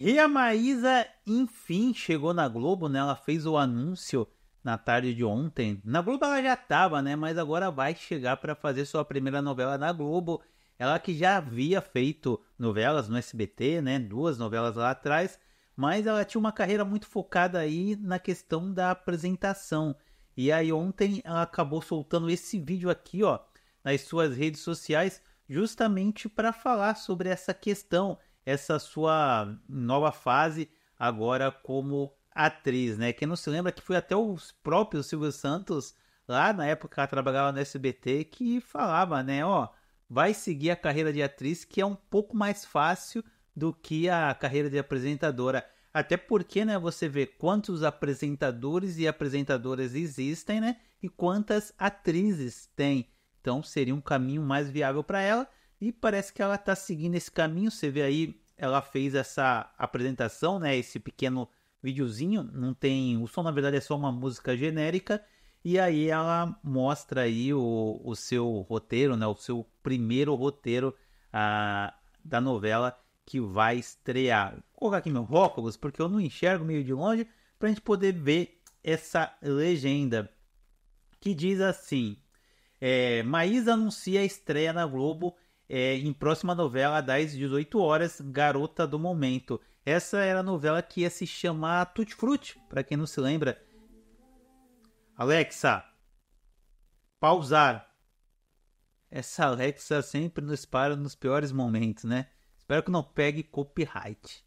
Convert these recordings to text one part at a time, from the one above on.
E a Maísa, enfim, chegou na Globo, né? Ela fez o anúncio na tarde de ontem. Na Globo ela já estava, né? Mas agora vai chegar para fazer sua primeira novela na Globo. Ela que já havia feito novelas no SBT, né? Duas novelas lá atrás. Mas ela tinha uma carreira muito focada aí na questão da apresentação. E aí ontem ela acabou soltando esse vídeo aqui, ó, nas suas redes sociais, justamente para falar sobre essa questão essa sua nova fase agora como atriz, né? Quem não se lembra que foi até os próprios Silvio Santos, lá na época que ela trabalhava no SBT, que falava, né, ó, vai seguir a carreira de atriz, que é um pouco mais fácil do que a carreira de apresentadora. Até porque, né, você vê quantos apresentadores e apresentadoras existem, né? E quantas atrizes tem. Então seria um caminho mais viável para ela. E parece que ela está seguindo esse caminho. Você vê aí, ela fez essa apresentação, né? Esse pequeno videozinho. Não tem. O som, na verdade, é só uma música genérica. E aí ela mostra aí o, o seu roteiro, né? O seu primeiro roteiro a, ah, da novela que vai estrear. Vou colocar aqui meu óculos, porque eu não enxergo meio de longe, para a gente poder ver essa legenda. Que diz assim: é, Maísa anuncia a estreia na Globo é, em próxima novela das 18 horas, Garota do Momento. Essa era a novela que ia se chamar Tutti Frutti, para quem não se lembra. Alexa, pausar. Essa Alexa sempre nos para nos piores momentos, né? Espero que não pegue copyright.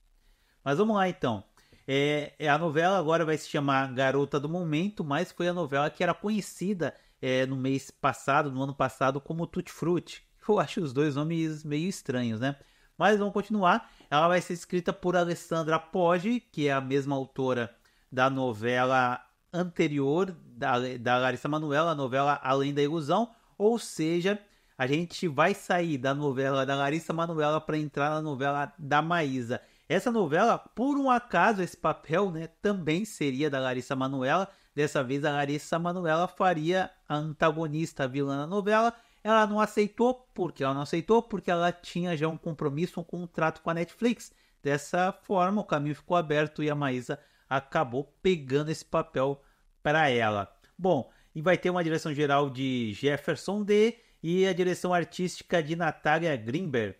Mas vamos lá então. É, é, a novela agora vai se chamar Garota do Momento, mas foi a novela que era conhecida é, no mês passado, no ano passado, como Tutti Frutti. Eu acho os dois nomes meio estranhos, né? Mas vamos continuar. Ela vai ser escrita por Alessandra Poggi, que é a mesma autora da novela anterior da, da Larissa Manoela, a novela Além da Ilusão. Ou seja, a gente vai sair da novela da Larissa Manoela para entrar na novela da Maísa. Essa novela, por um acaso, esse papel né, também seria da Larissa Manoela. Dessa vez, a Larissa Manoela faria a antagonista, a vilã da novela, ela não aceitou, porque ela não aceitou, porque ela tinha já um compromisso, um contrato com a Netflix. Dessa forma, o caminho ficou aberto e a Maísa acabou pegando esse papel para ela. Bom, e vai ter uma direção geral de Jefferson D e a direção artística de Natália Greenberg.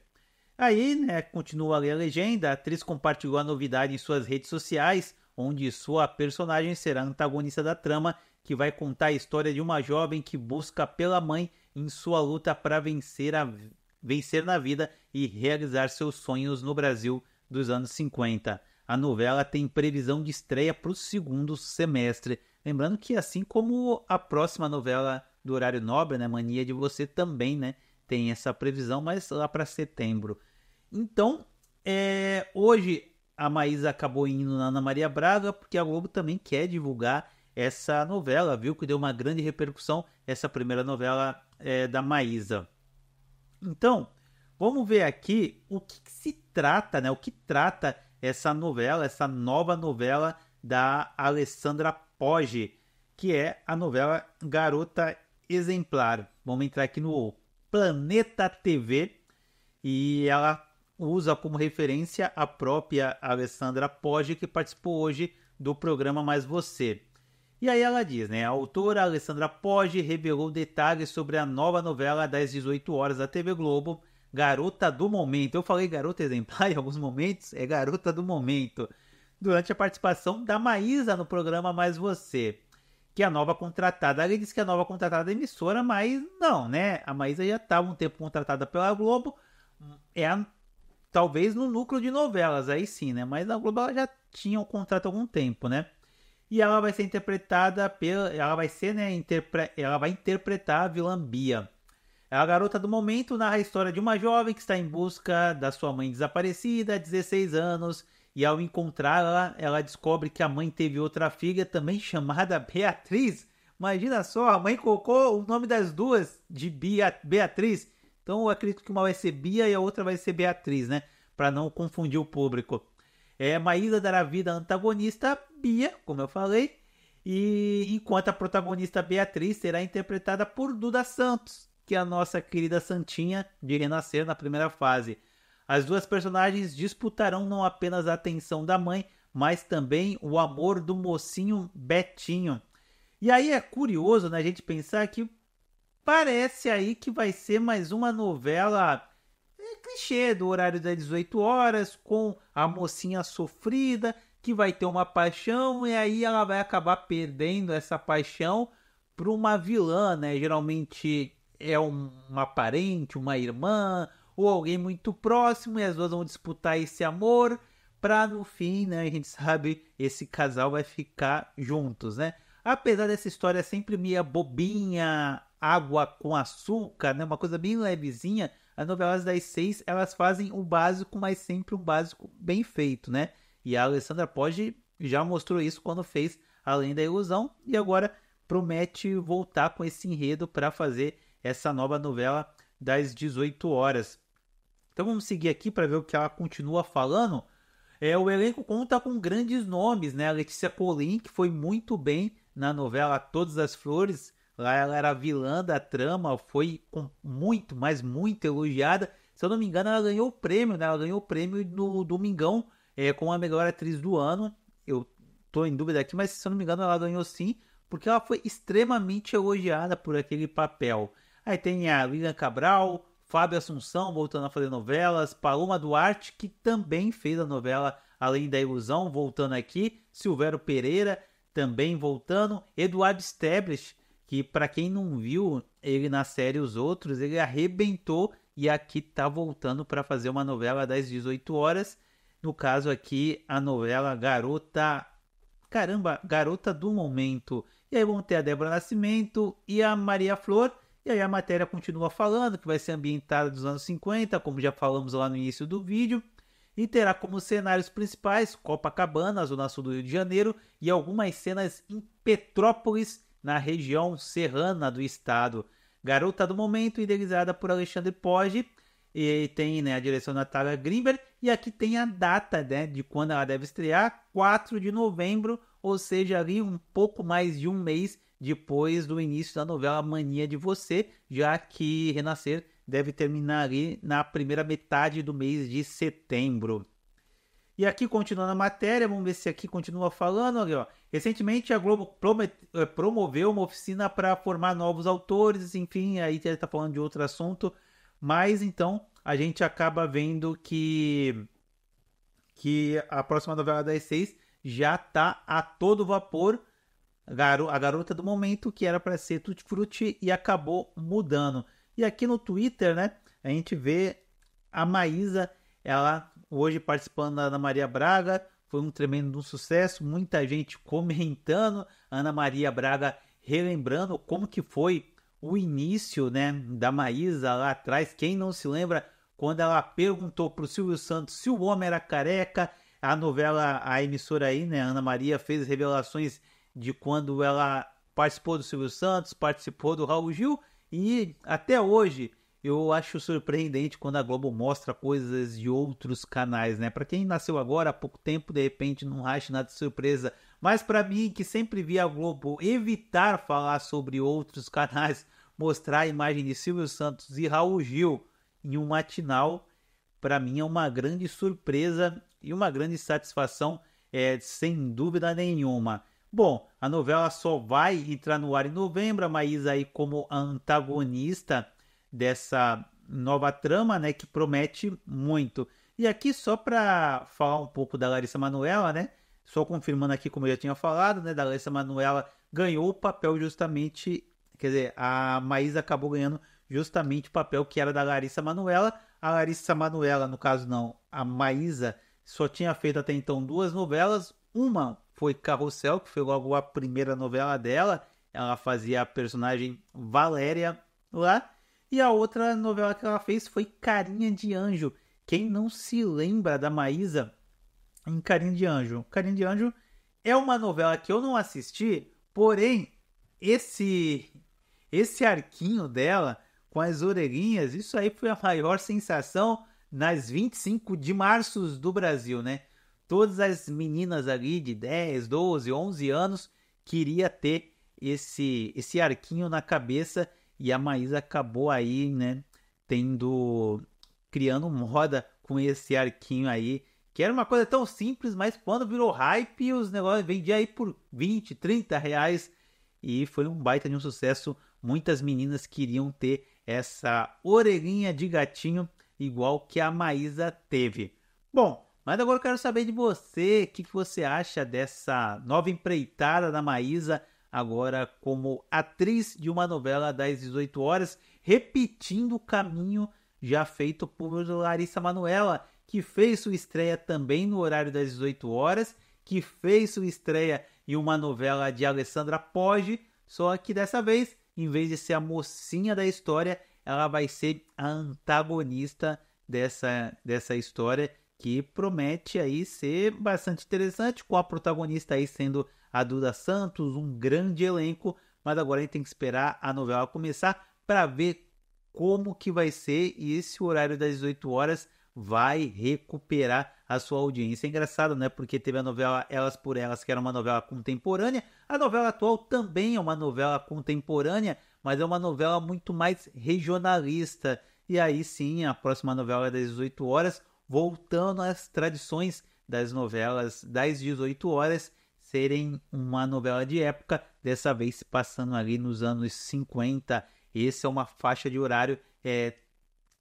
Aí, né, continua a ler a legenda, a atriz compartilhou a novidade em suas redes sociais, onde sua personagem será antagonista da trama, que vai contar a história de uma jovem que busca pela mãe em sua luta para vencer, a, vencer na vida e realizar seus sonhos no Brasil dos anos 50. A novela tem previsão de estreia para o segundo semestre. Lembrando que, assim como a próxima novela do horário nobre, né, Mania de Você também, né, tem essa previsão, mas lá para setembro. Então, é, hoje a Maísa acabou indo na Ana Maria Braga porque a Globo também quer divulgar essa novela, viu? Que deu uma grande repercussão, essa primeira novela é, da Maísa. Então, vamos ver aqui o que, que se trata, né? O que trata essa novela, essa nova novela da Alessandra Poggi, que é a novela Garota Exemplar. Vamos entrar aqui no Planeta TV e ela usa como referência a própria Alessandra Poggi, que participou hoje do programa Mais Você. E aí ela diz, né? A autora Alessandra Poggi revelou detalhes sobre a nova novela das 18 horas da TV Globo, Garota do Momento. Eu falei garota exemplar em alguns momentos, é garota do momento. Durante a participação da Maísa no programa Mais Você, que é a nova contratada. Ela disse que é a nova contratada é emissora, mas não, né? A Maísa já estava um tempo contratada pela Globo, é a, talvez no núcleo de novelas, aí sim, né? Mas a Globo ela já tinha o um contrato há algum tempo, né? E ela vai ser interpretada pela. Ela vai ser, né? Interpre, ela vai interpretar a vilã Bia. É a garota do momento narra a história de uma jovem que está em busca da sua mãe desaparecida há 16 anos. E ao encontrá-la, ela descobre que a mãe teve outra filha também chamada Beatriz. Imagina só, a mãe colocou o nome das duas de Bia, Beatriz. Então eu acredito que uma vai ser Bia e a outra vai ser Beatriz, né? Para não confundir o público. É, Maísa dará vida à antagonista Bia, como eu falei, e enquanto a protagonista Beatriz será interpretada por Duda Santos, que é a nossa querida Santinha de renascer na primeira fase. As duas personagens disputarão não apenas a atenção da mãe, mas também o amor do mocinho Betinho. E aí é curioso né, a gente pensar que parece aí que vai ser mais uma novela clichê do horário das 18 horas, com a mocinha sofrida que vai ter uma paixão e aí ela vai acabar perdendo essa paixão para uma vilã, né? Geralmente é uma parente, uma irmã ou alguém muito próximo e as duas vão disputar esse amor para no fim, né? A gente sabe esse casal vai ficar juntos, né? Apesar dessa história sempre meia bobinha, água com açúcar, né? Uma coisa bem levezinha, as novelas das seis, elas fazem o básico, mas sempre um básico bem feito, né? E a Alessandra Poggi já mostrou isso quando fez Além da Ilusão e agora promete voltar com esse enredo para fazer essa nova novela das 18 horas. Então vamos seguir aqui para ver o que ela continua falando. É, o elenco conta com grandes nomes, né? A Letícia Colin, que foi muito bem na novela Todas as Flores, Lá ela era vilã da trama, foi muito, mas muito elogiada. Se eu não me engano, ela ganhou o prêmio, né? Ela ganhou o prêmio do Domingão é, eh, como a melhor atriz do ano. Eu tô em dúvida aqui, mas se eu não me engano, ela ganhou sim, porque ela foi extremamente elogiada por aquele papel. Aí tem a Lilian Cabral, Fábio Assunção voltando a fazer novelas, Paloma Duarte, que também fez a novela Além da Ilusão, voltando aqui, Silvério Pereira também voltando, Eduardo Steblish, que para quem não viu ele na série Os Outros, ele arrebentou e aqui tá voltando para fazer uma novela das 18 horas. No caso aqui, a novela Garota. Caramba, Garota do Momento. E aí vão ter a Débora Nascimento e a Maria Flor. E aí a matéria continua falando que vai ser ambientada dos anos 50, como já falamos lá no início do vídeo. E terá como cenários principais Copacabana, Zona Sul do Rio de Janeiro, e algumas cenas em Petrópolis na região serrana do estado. Garota do Momento, idealizada por Alexandre Poggi, e tem né, a direção da Tara Grimberg, e aqui tem a data né, de quando ela deve estrear, 4 de novembro, ou seja, ali um pouco mais de um mês depois do início da novela Mania de Você, já que Renascer deve terminar ali na primeira metade do mês de setembro. E aqui, continuando a matéria, vamos ver se aqui continua falando. Recentemente, a Globo eh, promoveu uma oficina para formar novos autores, enfim, aí ele está falando de outro assunto. Mas, então, a gente acaba vendo que, que a próxima novela das seis já está a todo vapor. A garota do momento, que era para ser Tutti Frutti, e acabou mudando. E aqui no Twitter, né, a gente vê a Maísa, ela hoje participando da Ana Maria Braga. Foi um tremendo sucesso, muita gente comentando. Ana Maria Braga relembrando como que foi o início né, da Maísa lá atrás. Quem não se lembra quando ela perguntou para o Silvio Santos se o homem era careca. A novela, a emissora aí, né, Ana Maria, fez revelações de quando ela participou do Silvio Santos, participou do Raul Gil e até hoje eu acho surpreendente quando a Globo mostra coisas de outros canais, né? Para quem nasceu agora há pouco tempo, de repente não racha nada de surpresa. Mas para mim, que sempre via a Globo evitar falar sobre outros canais, mostrar a imagem de Silvio Santos e Raul Gil em um matinal, para mim é uma grande surpresa e uma grande satisfação, é, sem dúvida nenhuma. Bom, a novela só vai entrar no ar em novembro, a Maísa aí como antagonista dessa nova trama, né, que promete muito. E aqui só para falar um pouco da Larissa Manuela, né? Só confirmando aqui como eu já tinha falado, né, da Larissa Manuela ganhou o papel justamente, quer dizer, a Maísa acabou ganhando justamente o papel que era da Larissa Manuela. A Larissa Manuela, no caso não, a Maísa só tinha feito até então duas novelas. Uma foi Carrossel, que foi logo a primeira novela dela. Ela fazia a personagem Valéria lá. E a outra novela que ela fez foi Carinha de Anjo. Quem não se lembra da Maísa em Carinha de Anjo? Carinha de Anjo é uma novela que eu não assisti, porém esse esse arquinho dela com as orelhinhas, isso aí foi a maior sensação nas 25 de março do Brasil, né? Todas as meninas ali de 10, 12, 11 anos queria ter esse esse arquinho na cabeça e a Maísa acabou aí, né, tendo criando moda com esse arquinho aí, que era uma coisa tão simples, mas quando virou hype, os negócios vendiam aí por 20, 30 reais e foi um baita de um sucesso. Muitas meninas queriam ter essa orelhinha de gatinho igual que a Maísa teve. Bom, mas agora eu quero saber de você, o que, que você acha dessa nova empreitada da Maísa agora como atriz de uma novela das 18 horas, repetindo o caminho já feito por Larissa Manuela, que fez sua estreia também no horário das 18 horas, que fez sua estreia em uma novela de Alessandra Poggi, só que dessa vez, em vez de ser a mocinha da história, ela vai ser a antagonista dessa, dessa história que promete aí ser bastante interessante, com a protagonista aí sendo a Duda Santos, um grande elenco, mas agora a gente tem que esperar a novela começar para ver como que vai ser e esse horário das 18 horas vai recuperar a sua audiência. É engraçado, né? Porque teve a novela Elas por Elas, que era uma novela contemporânea. A novela atual também é uma novela contemporânea, mas é uma novela muito mais regionalista. E aí sim, a próxima novela é das 18 horas, voltando às tradições das novelas das 18 horas serem uma novela de época, dessa vez se passando ali nos anos 50. Essa é uma faixa de horário é,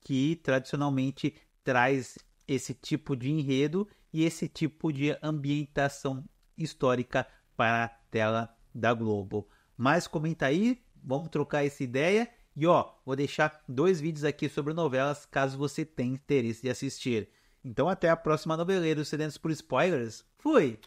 que tradicionalmente traz esse tipo de enredo e esse tipo de ambientação histórica para a tela da Globo. Mas comenta aí, vamos trocar essa ideia. E ó, vou deixar dois vídeos aqui sobre novelas caso você tenha interesse de assistir. Então até a próxima noveleira, Sedentos por Spoilers. Fui!